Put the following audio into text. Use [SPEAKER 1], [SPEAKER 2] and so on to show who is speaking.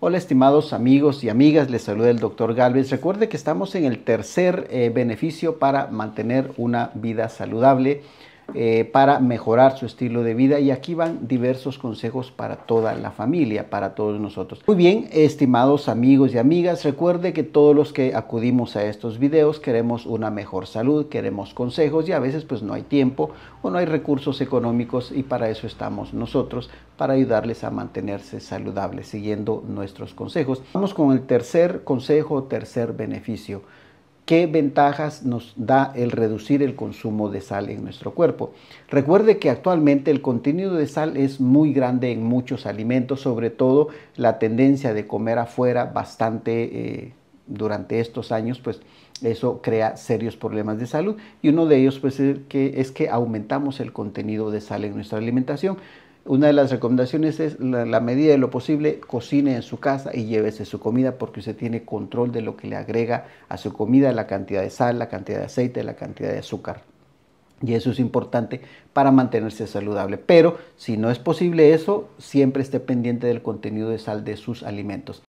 [SPEAKER 1] Hola estimados amigos y amigas, les saluda el doctor Galvez. Recuerde que estamos en el tercer eh, beneficio para mantener una vida saludable. Eh, para mejorar su estilo de vida y aquí van diversos consejos para toda la familia, para todos nosotros. Muy bien, estimados amigos y amigas, recuerde que todos los que acudimos a estos videos queremos una mejor salud, queremos consejos y a veces pues no hay tiempo o no hay recursos económicos y para eso estamos nosotros, para ayudarles a mantenerse saludables siguiendo nuestros consejos. Vamos con el tercer consejo, tercer beneficio qué ventajas nos da el reducir el consumo de sal en nuestro cuerpo. Recuerde que actualmente el contenido de sal es muy grande en muchos alimentos, sobre todo la tendencia de comer afuera bastante eh, durante estos años, pues eso crea serios problemas de salud y uno de ellos pues, es que aumentamos el contenido de sal en nuestra alimentación. Una de las recomendaciones es, la, medida de lo posible, cocine en su casa y llévese su comida porque usted tiene control de lo que le agrega a su comida, la cantidad de sal, la cantidad de aceite, la cantidad de azúcar. Y eso es importante para mantenerse saludable. Pero si no es posible eso, siempre esté pendiente del contenido de sal de sus alimentos.